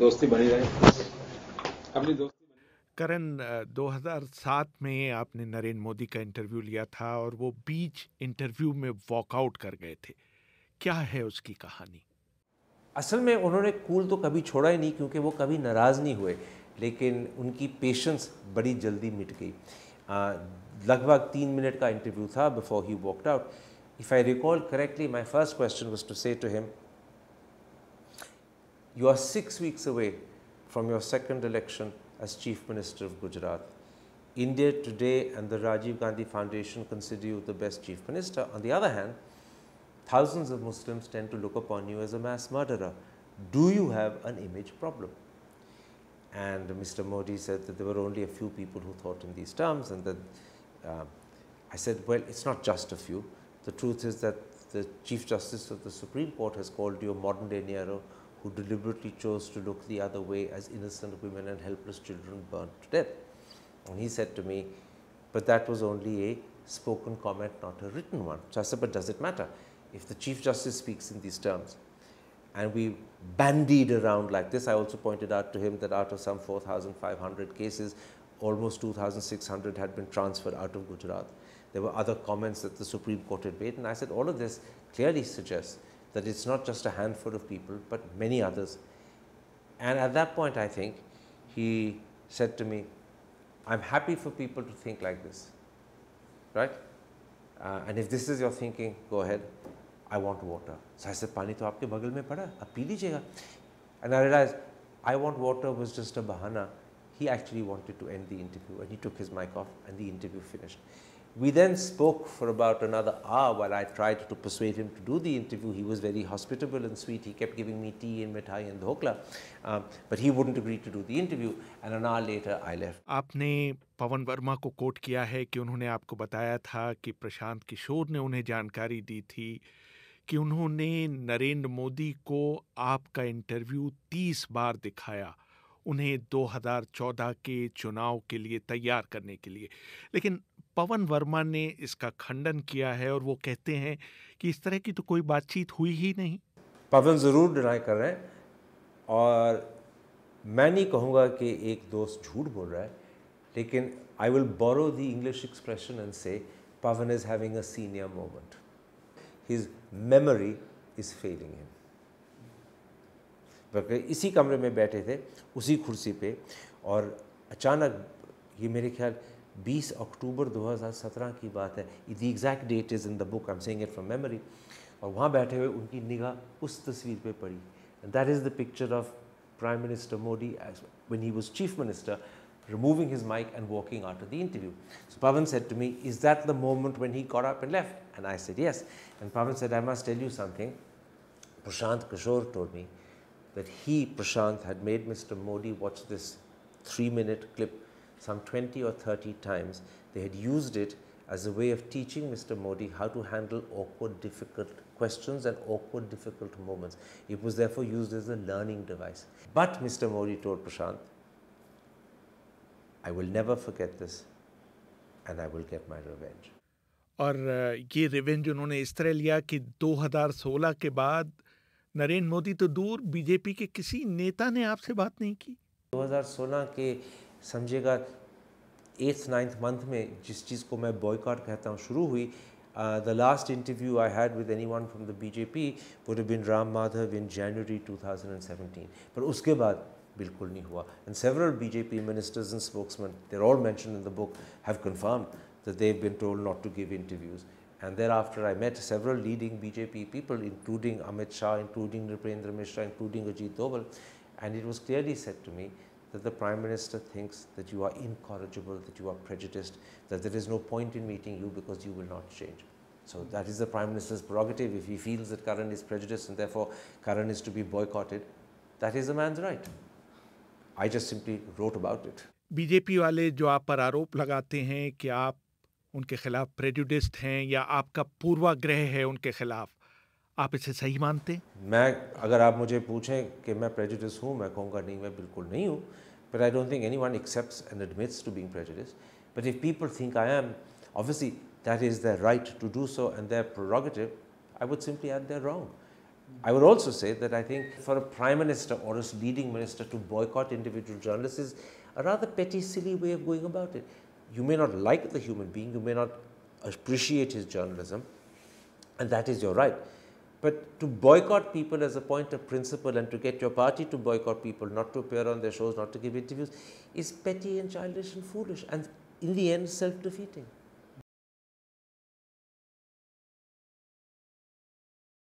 दोस्ती बनी रहे अपनी दोस्ती करण 2007 में आपने नरेंद्र मोदी का इंटरव्यू लिया था और वो बीच इंटरव्यू में वॉकआउट कर गए थे क्या है उसकी कहानी असल में उन्होंने कूल तो कभी छोड़ा ही नहीं क्योंकि वो कभी नाराज़ नहीं हुए लेकिन उनकी पेशेंस बड़ी जल्दी मिट गई लगभग तीन मिनट का इंटरव्यू था before he walked out if I recall correctly my first question was to say to him you are six weeks away from your second election as Chief Minister of Gujarat. India Today and the Rajiv Gandhi Foundation consider you the best Chief Minister. On the other hand, thousands of Muslims tend to look upon you as a mass murderer. Do you have an image problem? And Mr. Modi said that there were only a few people who thought in these terms and that uh, I said, well, it's not just a few. The truth is that the Chief Justice of the Supreme Court has called you a modern day Nero who deliberately chose to look the other way as innocent women and helpless children burned to death. And he said to me, but that was only a spoken comment, not a written one. So I said, but does it matter if the Chief Justice speaks in these terms? And we bandied around like this. I also pointed out to him that out of some 4,500 cases, almost 2,600 had been transferred out of Gujarat. There were other comments that the Supreme Court had made, and I said all of this clearly suggests that it's not just a handful of people, but many others. And at that point, I think, he said to me, I'm happy for people to think like this, right? Uh, and if this is your thinking, go ahead. I want water. So I said, "Pani तो आपके बगल mein pada. अब पी And I realized, I want water was just a bahana. He actually wanted to end the interview and he took his mic off and the interview finished. We then spoke for about another hour while I tried to persuade him to do the interview. He was very hospitable and sweet. He kept giving me tea and mithai and dhokla, um, but he wouldn't agree to do the interview. And an hour later, I left. आपने पवन वर्मा को coat किया है कि उन्होंने आपको बताया था कि प्रशांत किशोर ने उन्हें जानकारी दी थी कि उन्होंने नरेंद्र मोदी को आपका इंटरव्यू 30 बार दिखाया उन्हें 2014 के चुनाव के लिए तैयार करने के लिए लेकिन पवन वर्मा ने इसका खंडन किया है और वो कहते हैं कि इस तरह की तो कोई बातचीत हुई ही नहीं पवन ज़रूर डिनाई कर रहे हैं और मैं नहीं कहूँगा कि एक दोस्त झूठ बोल रहा है लेकिन I will borrow the English expression and say Pawan is having a senior moment his memory is failing him इसी कमरे में बैठे थे उसी कुर्सी पे और अचानक ये मेरे ख्याल 20 अक्टूबर 2017 की बात है the exact date is in the book I am saying it from memory और वहाँ बैठे हुए उनकी निगाह उस तस्वीर पे पड़ी and that is the picture of prime minister Modi when he was chief minister removing his mic and walking out of the interview so Pawan said to me is that the moment when he got up and left and I said yes and Pawan said I must tell you something Prashant Kishor told me that he Prashant had made mister Modi watch this three minute clip some 20 or 30 times. They had used it as a way of teaching Mr. Modi how to handle awkward, difficult questions and awkward, difficult moments. It was therefore used as a learning device. But Mr. Modi told Prashant, I will never forget this and I will get my revenge. और ये revenge उन्होंने इस तरह लिया कि 2016 के बाद नरेंद्र मोदी तो दूर बीजेपी के किसी नेता ने आपसे बात नहीं की 2016 के समझिएगा एट्थ नाइन्थ मंथ में जिस चीज़ को मैं बॉयकॉट कहता हूँ शुरू हुई the last interview I had with anyone from the BJP would been Ram Madhav in January two thousand and seventeen पर उसके बाद बिल्कुल नहीं हुआ and several BJP ministers and spokesman they're all मैं in the book have confirm they've been told not to give interviews and thereafter I met several leading BJP people including Amit Shah including Nripendra Mishra including Ajit Doval and it was clearly said to me that the Prime Minister thinks that you are incorrigible, that you are prejudiced, that there is no point in meeting you because you will not change. So that is the Prime Minister's prerogative. If he feels that Karan is prejudiced and therefore Karan is to be boycotted, that is the man's right. I just simply wrote about it. wale jo aap par aarop lagate hain ki aap unke उनके prejudiced hain ya aapka purva पूर्वाग्रह hai unke खिलाफ आप इसे सही मानते मैं अगर आप मुझे पूछें कि मैं प्रेजुडिस हूँ मैं कहूँगा नहीं मैं बिल्कुल नहीं हूँ but I don't think anyone accept and admits to being prejudice but if people think I am obviously that is their right to do so and their prerogative, I would simply add they're wrong. I would also say that I think for a prime minister or a leading minister to boycott individual journalists is a rather petty, silly way of going about it. You may not like the human being, you may not appreciate his journalism, and that is your right. But to boycott people as a point of principle and to get your party to boycott people, not to appear on their shows, not to give interviews, is petty and childish and foolish and in the end self-defeating.